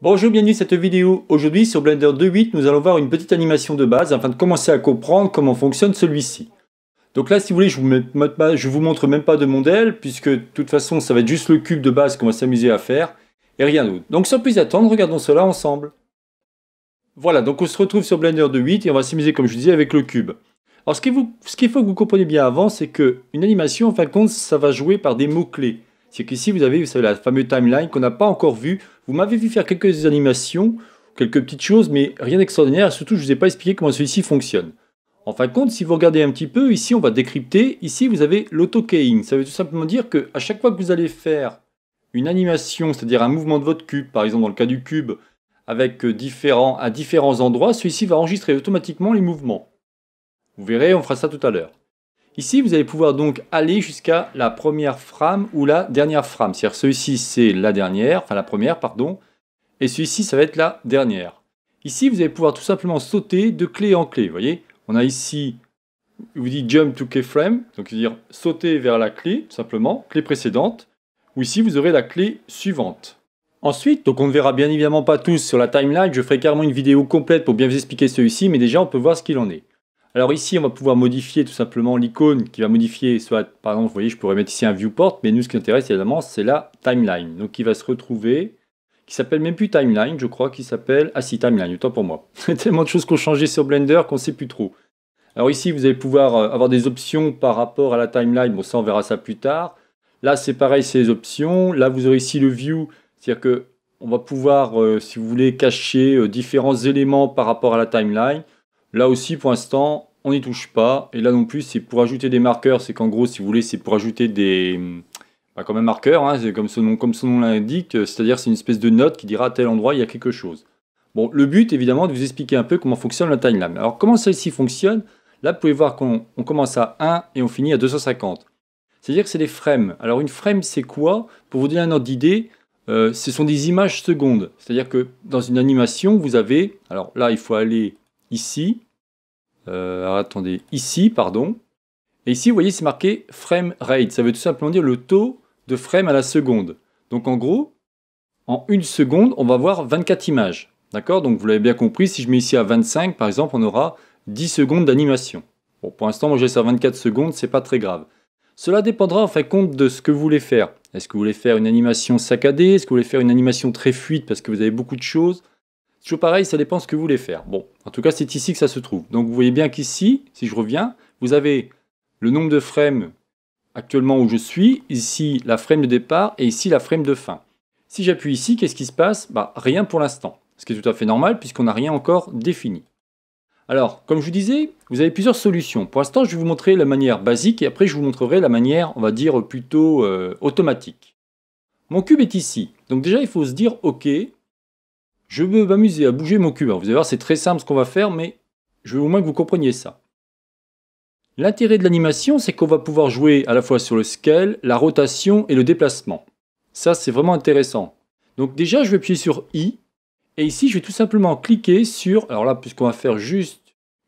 Bonjour, bienvenue dans cette vidéo. Aujourd'hui sur Blender 2.8, nous allons voir une petite animation de base afin de commencer à comprendre comment fonctionne celui-ci. Donc là, si vous voulez, je ne vous montre même pas de modèle, puisque de toute façon, ça va être juste le cube de base qu'on va s'amuser à faire, et rien d'autre. Donc sans plus attendre, regardons cela ensemble. Voilà, donc on se retrouve sur Blender 2.8 et on va s'amuser, comme je disais, avec le cube. Alors ce qu'il faut que vous compreniez bien avant, c'est qu'une animation, en fin de compte, ça va jouer par des mots-clés c'est qu'ici vous avez, vous savez, la fameuse timeline qu'on n'a pas encore vue. Vous m'avez vu faire quelques animations, quelques petites choses, mais rien d'extraordinaire. Surtout, je ne vous ai pas expliqué comment celui-ci fonctionne. En fin de compte, si vous regardez un petit peu, ici on va décrypter. Ici vous avez l'auto-keying. Ça veut tout simplement dire qu'à chaque fois que vous allez faire une animation, c'est-à-dire un mouvement de votre cube, par exemple dans le cas du cube, avec euh, à différents endroits, celui-ci va enregistrer automatiquement les mouvements. Vous verrez, on fera ça tout à l'heure. Ici, vous allez pouvoir donc aller jusqu'à la première frame ou la dernière frame. C'est-à-dire celui-ci, c'est la dernière, enfin la première, pardon, et celui-ci, ça va être la dernière. Ici, vous allez pouvoir tout simplement sauter de clé en clé. Vous voyez, on a ici, vous dit jump to keyframe, donc dire sauter vers la clé, tout simplement, clé précédente, ou ici, vous aurez la clé suivante. Ensuite, donc on ne verra bien évidemment pas tous sur la timeline, je ferai carrément une vidéo complète pour bien vous expliquer celui-ci, mais déjà on peut voir ce qu'il en est. Alors ici, on va pouvoir modifier tout simplement l'icône qui va modifier, soit par exemple, vous voyez, je pourrais mettre ici un viewport, mais nous ce qui intéresse évidemment, c'est la timeline. Donc qui va se retrouver, qui s'appelle même plus timeline, je crois, qui s'appelle, ah si, timeline, autant pour moi. Il y a tellement de choses qui ont changé sur Blender qu'on ne sait plus trop. Alors ici, vous allez pouvoir euh, avoir des options par rapport à la timeline, bon ça on verra ça plus tard. Là, c'est pareil, c'est les options. Là, vous aurez ici le view, c'est-à-dire que on va pouvoir, euh, si vous voulez, cacher euh, différents éléments par rapport à la timeline. Là aussi, pour l'instant, on n'y touche pas. Et là non plus, c'est pour ajouter des marqueurs. C'est qu'en gros, si vous voulez, c'est pour ajouter des... Bah, comme un marqueur, hein, c'est comme son nom, comme nom l'indique. Euh, c'est-à-dire, c'est une espèce de note qui dira à tel endroit, il y a quelque chose. Bon, le but, évidemment, de vous expliquer un peu comment fonctionne la timeline. Alors, comment celle-ci fonctionne Là, vous pouvez voir qu'on commence à 1 et on finit à 250. C'est-à-dire que c'est des frames. Alors, une frame, c'est quoi Pour vous donner un ordre d'idée, euh, ce sont des images secondes. C'est-à-dire que dans une animation, vous avez... Alors là, il faut aller ici. Euh, attendez, ici, pardon. Et ici, vous voyez, c'est marqué frame rate. Ça veut tout simplement dire le taux de frame à la seconde. Donc en gros, en une seconde, on va avoir 24 images. D'accord Donc vous l'avez bien compris, si je mets ici à 25, par exemple, on aura 10 secondes d'animation. Bon, pour l'instant, moi je laisse à 24 secondes, c'est pas très grave. Cela dépendra en fin de compte de ce que vous voulez faire. Est-ce que vous voulez faire une animation saccadée Est-ce que vous voulez faire une animation très fluide parce que vous avez beaucoup de choses pareil, ça dépend ce que vous voulez faire. Bon, en tout cas, c'est ici que ça se trouve. Donc vous voyez bien qu'ici, si je reviens, vous avez le nombre de frames actuellement où je suis, ici la frame de départ et ici la frame de fin. Si j'appuie ici, qu'est-ce qui se passe bah, Rien pour l'instant, ce qui est tout à fait normal puisqu'on n'a rien encore défini. Alors, comme je vous disais, vous avez plusieurs solutions. Pour l'instant, je vais vous montrer la manière basique et après je vous montrerai la manière, on va dire, plutôt euh, automatique. Mon cube est ici. Donc déjà, il faut se dire, ok, je veux m'amuser à bouger mon cube. vous allez voir, c'est très simple ce qu'on va faire, mais je veux au moins que vous compreniez ça. L'intérêt de l'animation, c'est qu'on va pouvoir jouer à la fois sur le scale, la rotation et le déplacement. Ça, c'est vraiment intéressant. Donc déjà, je vais appuyer sur I. Et ici, je vais tout simplement cliquer sur... Alors là, puisqu'on va faire juste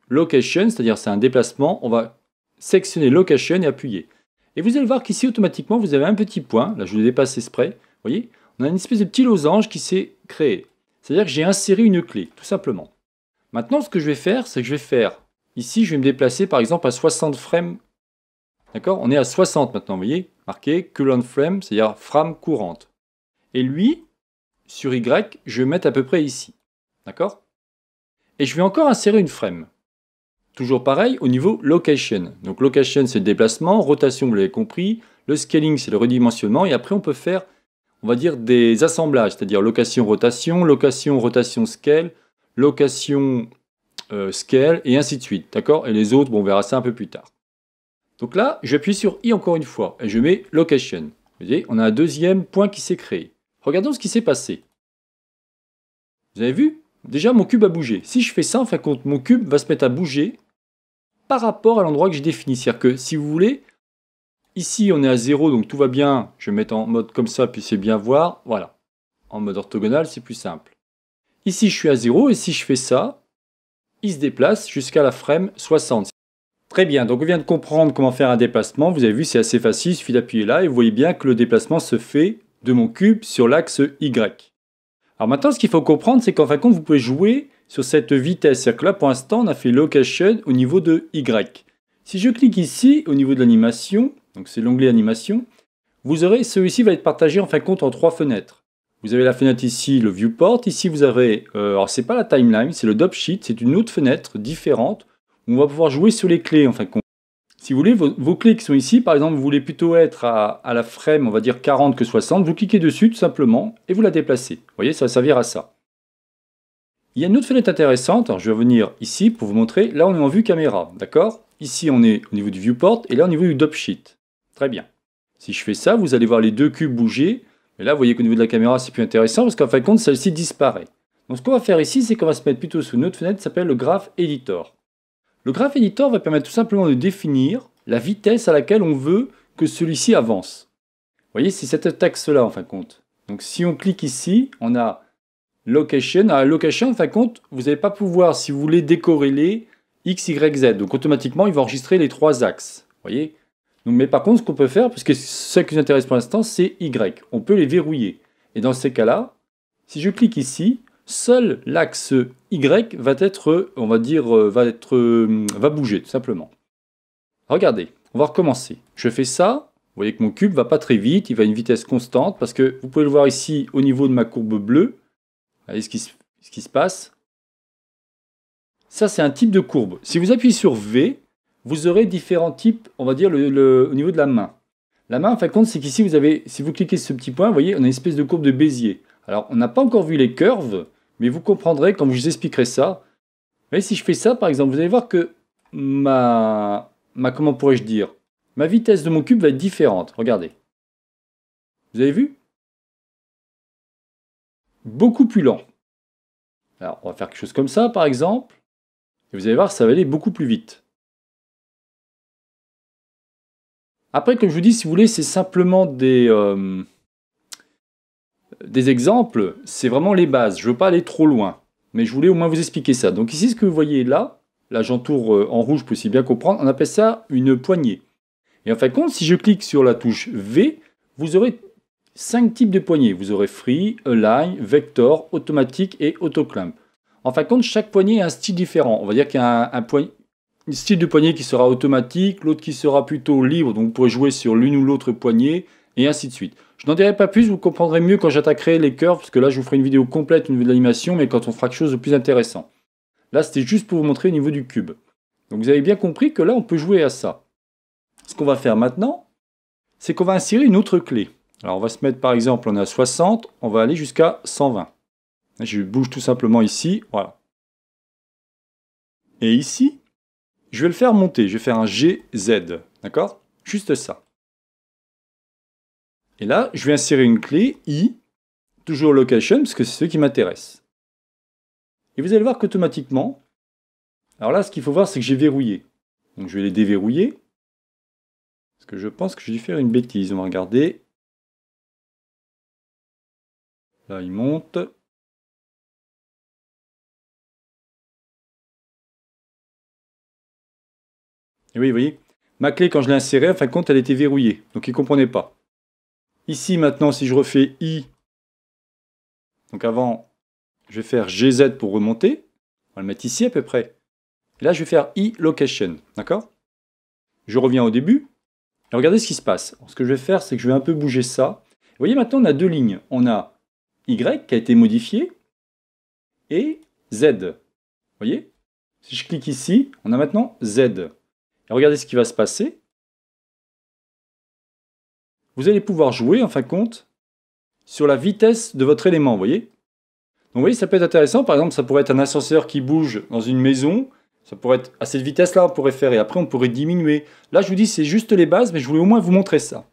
location, c'est-à-dire c'est un déplacement, on va sectionner location et appuyer. Et vous allez voir qu'ici, automatiquement, vous avez un petit point. Là, je le dépasse exprès. Vous voyez On a une espèce de petit losange qui s'est créé. C'est-à-dire que j'ai inséré une clé, tout simplement. Maintenant, ce que je vais faire, c'est que je vais faire... Ici, je vais me déplacer, par exemple, à 60 frames. D'accord On est à 60 maintenant, vous voyez Marqué current frame, c'est-à-dire frame courante. Et lui, sur Y, je vais mettre à peu près ici. D'accord Et je vais encore insérer une frame. Toujours pareil au niveau location. Donc location, c'est le déplacement. Rotation, vous l'avez compris. Le scaling, c'est le redimensionnement. Et après, on peut faire on va dire, des assemblages, c'est-à-dire location-rotation, location-rotation-scale, location-scale, euh, et ainsi de suite. D'accord Et les autres, bon, on verra ça un peu plus tard. Donc là, j'appuie sur I encore une fois, et je mets location. Vous voyez, on a un deuxième point qui s'est créé. Regardons ce qui s'est passé. Vous avez vu Déjà, mon cube a bougé. Si je fais ça, en fin de compte, mon cube va se mettre à bouger par rapport à l'endroit que j'ai défini. C'est-à-dire que, si vous voulez, Ici, on est à 0, donc tout va bien. Je vais mettre en mode comme ça, puis c'est bien voir. Voilà. En mode orthogonal, c'est plus simple. Ici, je suis à 0, et si je fais ça, il se déplace jusqu'à la frame 60. Très bien, donc on vient de comprendre comment faire un déplacement. Vous avez vu, c'est assez facile, il suffit d'appuyer là, et vous voyez bien que le déplacement se fait de mon cube sur l'axe Y. Alors maintenant, ce qu'il faut comprendre, c'est qu'en fin de compte, vous pouvez jouer sur cette vitesse. C'est-à-dire que là, pour l'instant, on a fait location au niveau de Y. Si je clique ici, au niveau de l'animation, donc c'est l'onglet animation, vous aurez, celui-ci va être partagé en fin de compte en trois fenêtres. Vous avez la fenêtre ici, le viewport, ici vous avez, euh, alors c'est pas la timeline, c'est le dop sheet, c'est une autre fenêtre différente, où on va pouvoir jouer sur les clés en fin de compte. Si vous voulez, vos, clés qui sont ici, par exemple, vous voulez plutôt être à, la frame, on va dire 40 que 60, vous cliquez dessus tout simplement et vous la déplacez. Vous voyez, ça va servir à ça. Il y a une autre fenêtre intéressante, alors je vais venir ici pour vous montrer, là on est en vue caméra, d'accord Ici on est au niveau du viewport et là au niveau du sheet. Très bien. Si je fais ça, vous allez voir les deux cubes bouger. et là, vous voyez qu'au niveau de la caméra, c'est plus intéressant parce qu'en fin de compte, celle-ci disparaît. Donc ce qu'on va faire ici, c'est qu'on va se mettre plutôt sous une autre fenêtre qui s'appelle le graph editor. Le graph editor va permettre tout simplement de définir la vitesse à laquelle on veut que celui-ci avance. Vous voyez, c'est cet axe-là en fin de compte. Donc si on clique ici, on a location. À location, en fin de compte, vous n'allez pas pouvoir, si vous voulez, décorréler x, y, z. Donc automatiquement, il va enregistrer les trois axes. voyez mais par contre, ce qu'on peut faire, puisque ce qui nous intéresse pour l'instant, c'est Y. On peut les verrouiller. Et dans ces cas-là, si je clique ici, seul l'axe Y va être, on va dire, euh, va, être, euh, va bouger, tout simplement. Regardez, on va recommencer. Je fais ça, vous voyez que mon cube ne va pas très vite, il va à une vitesse constante, parce que vous pouvez le voir ici, au niveau de ma courbe bleue, vous voyez ce qui se passe. Ça, c'est un type de courbe. Si vous appuyez sur V, vous aurez différents types, on va dire, au niveau de la main. La main, en fin de compte, c'est qu'ici, vous avez, si vous cliquez sur ce petit point, vous voyez, on a une espèce de courbe de Bézier. Alors, on n'a pas encore vu les curves, mais vous comprendrez quand je vous expliquerai ça. Mais si je fais ça, par exemple, vous allez voir que ma... ma comment pourrais-je dire Ma vitesse de mon cube va être différente. Regardez. Vous avez vu Beaucoup plus lent. Alors, on va faire quelque chose comme ça, par exemple. Et vous allez voir, ça va aller beaucoup plus vite. Après, comme je vous dis, si vous voulez, c'est simplement des, euh, exemples, c'est vraiment les bases. Je ne veux pas aller trop loin, mais je voulais au moins vous expliquer ça. Donc ici, ce que vous voyez là, là j'entoure euh, en rouge pour aussi bien comprendre, on appelle ça une poignée. Et en fin de compte, si je clique sur la touche V, vous aurez cinq types de poignées. Vous aurez Free, Align, Vector, Automatique et Autoclamp. En fin de compte, chaque poignée a un style différent. On va dire qu'il y a un, un, style de poignée qui sera automatique, l'autre qui sera plutôt libre, donc vous pourrez jouer sur l'une ou l'autre poignée, et ainsi de suite. Je n'en dirai pas plus, vous comprendrez mieux quand j'attaquerai les curves, parce que là je vous ferai une vidéo complète une niveau de l'animation, mais quand on fera quelque chose de plus intéressant. Là c'était juste pour vous montrer au niveau du cube. Donc vous avez bien compris que là on peut jouer à ça. Ce qu'on va faire maintenant, c'est qu'on va insérer une autre clé. Alors on va se mettre par exemple, on est à 60, on va aller jusqu'à 120. Je bouge tout simplement ici, voilà. Et ici, je vais le faire monter, je vais faire un GZ, d'accord Juste ça. Et là, je vais insérer une clé i, toujours location, parce que c'est ce qui m'intéresse. Et vous allez voir qu'automatiquement, alors là, ce qu'il faut voir, c'est que j'ai verrouillé. Donc je vais les déverrouiller. Parce que je pense que je vais faire une bêtise. On va regarder. Là, il monte. Et oui, vous voyez, ma clé, quand je l'ai insérée, en fin de compte, elle était verrouillée. Donc, il ne comprenait pas. Ici, maintenant, si je refais I, donc avant, je vais faire GZ pour remonter. On va le mettre ici à peu près. là, je vais faire I location. D'accord Je reviens au début. Et regardez ce qui se passe. ce que je vais faire, c'est que je vais un peu bouger ça. Vous voyez, maintenant, on a deux lignes. On a Y qui a été modifié et Z. Vous voyez Si je clique ici, on a maintenant Z regardez ce qui va se passer. Vous allez pouvoir jouer, en fin de compte, sur la vitesse de votre élément, vous voyez Donc vous voyez, ça peut être intéressant. Par exemple, ça pourrait être un ascenseur qui bouge dans une maison. Ça pourrait être à cette vitesse-là, on pourrait faire, et après on pourrait diminuer. Là, je vous dis, c'est juste les bases, mais je voulais au moins vous montrer ça.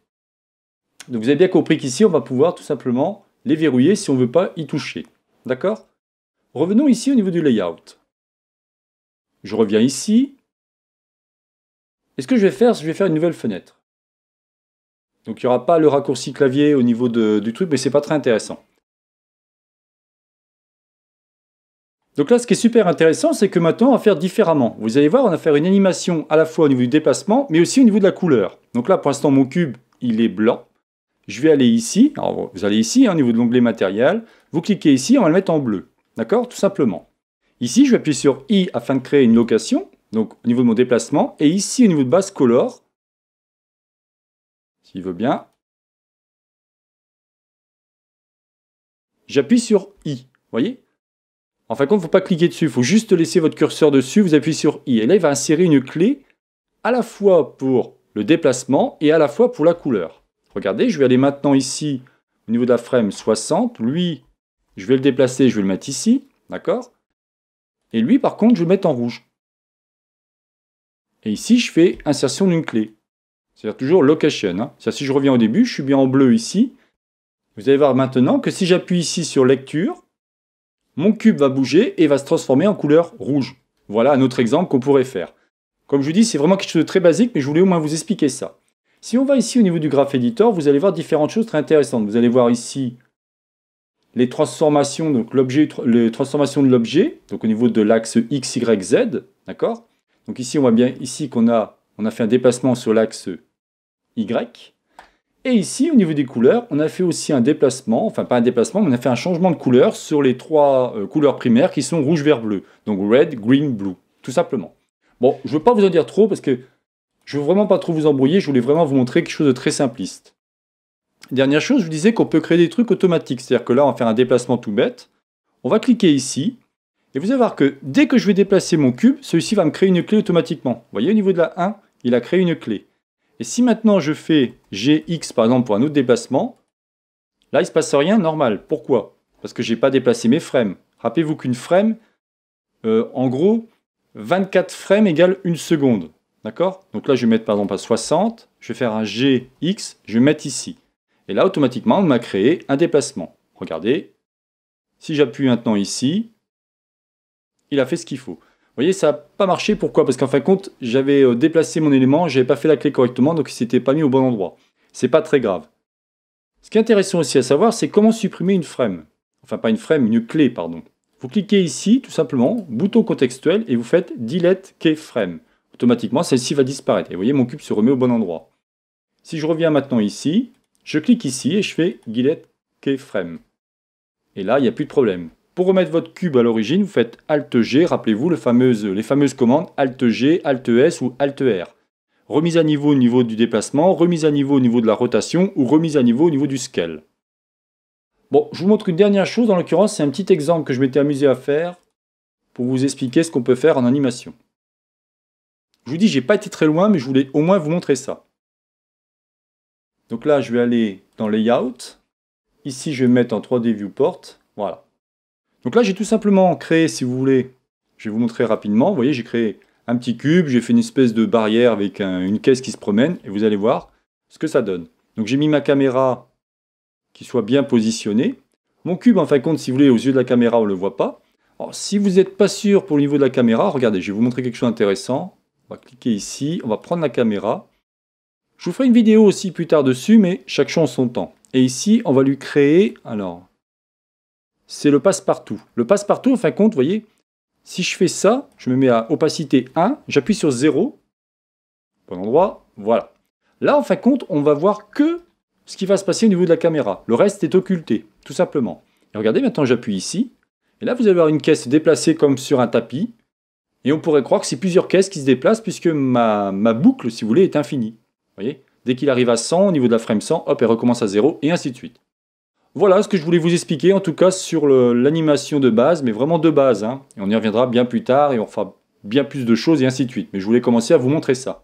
Donc vous avez bien compris qu'ici, on va pouvoir tout simplement les verrouiller si on ne veut pas y toucher. D'accord Revenons ici au niveau du layout. Je reviens ici. Et ce que je vais faire, c'est que je vais faire une nouvelle fenêtre. Donc il n'y aura pas le raccourci clavier au niveau du truc, mais ce n'est pas très intéressant. Donc là, ce qui est super intéressant, c'est que maintenant, on va faire différemment. Vous allez voir, on va faire une animation à la fois au niveau du déplacement, mais aussi au niveau de la couleur. Donc là, pour l'instant, mon cube, il est blanc. Je vais aller ici. Alors, vous allez ici, hein, au niveau de l'onglet matériel. Vous cliquez ici, on va le mettre en bleu. D'accord Tout simplement. Ici, je vais appuyer sur I afin de créer une location. Donc au niveau de mon déplacement. Et ici, au niveau de base color, s'il veut bien, j'appuie sur I. Vous voyez En fin de compte, il ne faut pas cliquer dessus, il faut juste laisser votre curseur dessus, vous appuyez sur I. Et là, il va insérer une clé à la fois pour le déplacement et à la fois pour la couleur. Regardez, je vais aller maintenant ici au niveau de la frame 60. Lui, je vais le déplacer, je vais le mettre ici. D'accord Et lui, par contre, je vais le mettre en rouge. Et ici, je fais insertion d'une clé. C'est-à-dire toujours location. Hein. si je reviens au début, je suis bien en bleu ici. Vous allez voir maintenant que si j'appuie ici sur lecture, mon cube va bouger et va se transformer en couleur rouge. Voilà un autre exemple qu'on pourrait faire. Comme je vous dis, c'est vraiment quelque chose de très basique, mais je voulais au moins vous expliquer ça. Si on va ici au niveau du graph editor, vous allez voir différentes choses très intéressantes. Vous allez voir ici les transformations, donc les transformations de l'objet, donc au niveau de l'axe X, Y, Z, d'accord donc ici, on voit bien ici qu'on a, on a fait un déplacement sur l'axe Y. Et ici, au niveau des couleurs, on a fait aussi un déplacement, enfin pas un déplacement, mais on a fait un changement de couleur sur les trois euh, couleurs primaires qui sont rouge, vert, bleu. Donc red, green, blue, tout simplement. Bon, je ne veux pas vous en dire trop parce que je ne veux vraiment pas trop vous embrouiller, je voulais vraiment vous montrer quelque chose de très simpliste. Dernière chose, je vous disais qu'on peut créer des trucs automatiques, c'est-à-dire que là, on va faire un déplacement tout bête. On va cliquer ici, et vous allez voir que dès que je vais déplacer mon cube, celui-ci va me créer une clé automatiquement. Vous voyez, au niveau de la 1, il a créé une clé. Et si maintenant je fais gx par exemple pour un autre déplacement, là il ne se passe rien, normal. Pourquoi Parce que je n'ai pas déplacé mes frames. Rappelez-vous qu'une frame, euh, en gros, 24 frames égale une seconde. D'accord Donc là je vais mettre par exemple à 60, je vais faire un gx, je vais mettre ici. Et là automatiquement on m'a créé un déplacement. Regardez, si j'appuie maintenant ici, il a fait ce qu'il faut. Vous voyez, ça n'a pas marché. Pourquoi Parce qu'en fin de compte, j'avais euh, déplacé mon élément, Je n'avais pas fait la clé correctement, donc il s'était pas mis au bon endroit. C'est pas très grave. Ce qui est intéressant aussi à savoir, c'est comment supprimer une frame. Enfin, pas une frame, une clé, pardon. Vous cliquez ici, tout simplement, bouton contextuel, et vous faites Delete keyframe. Automatiquement, celle-ci va disparaître. Et vous voyez, mon cube se remet au bon endroit. Si je reviens maintenant ici, je clique ici et je fais Delete Key Et là, il n'y a plus de problème. Pour remettre votre cube à l'origine, vous faites Alt-G, rappelez-vous les fameuses commandes Alt-G, Alt-S ou Alt-R. Remise à niveau au niveau du déplacement, remise à niveau au niveau de la rotation ou remise à niveau au niveau du scale. Bon, je vous montre une dernière chose, en l'occurrence c'est un petit exemple que je m'étais amusé à faire pour vous expliquer ce qu'on peut faire en animation. Je vous dis, j'ai pas été très loin, mais je voulais au moins vous montrer ça. Donc là, je vais aller dans Layout. Ici, je vais mettre en 3D Viewport. Voilà. Donc là, j'ai tout simplement créé, si vous voulez, je vais vous montrer rapidement. Vous voyez, j'ai créé un petit cube, j'ai fait une espèce de barrière avec une caisse qui se promène, et vous allez voir ce que ça donne. Donc j'ai mis ma caméra qui soit bien positionnée. Mon cube, en fin de compte, si vous voulez, aux yeux de la caméra, on ne le voit pas. Alors, si vous n'êtes pas sûr pour le niveau de la caméra, regardez, je vais vous montrer quelque chose d'intéressant. On va cliquer ici, on va prendre la caméra. Je vous ferai une vidéo aussi plus tard dessus, mais chaque chose son temps. Et ici, on va lui créer, alors, c'est le passe-partout. Le passe-partout, en fin de compte, vous voyez, si je fais ça, je me mets à opacité 1, j'appuie sur 0, bon endroit, voilà. Là, en fin de compte, on va voir que ce qui va se passer au niveau de la caméra. Le reste est occulté, tout simplement. Et regardez, maintenant j'appuie ici, et là vous allez voir une caisse déplacée comme sur un tapis, et on pourrait croire que c'est plusieurs caisses qui se déplacent, puisque ma, ma boucle, si vous voulez, est infinie. Vous voyez Dès qu'il arrive à 100, au niveau de la frame 100, hop, elle recommence à 0, et ainsi de suite. Voilà ce que je voulais vous expliquer, en tout cas sur l'animation de base, mais vraiment de base. Hein. Et on y reviendra bien plus tard et on fera bien plus de choses et ainsi de suite. Mais je voulais commencer à vous montrer ça.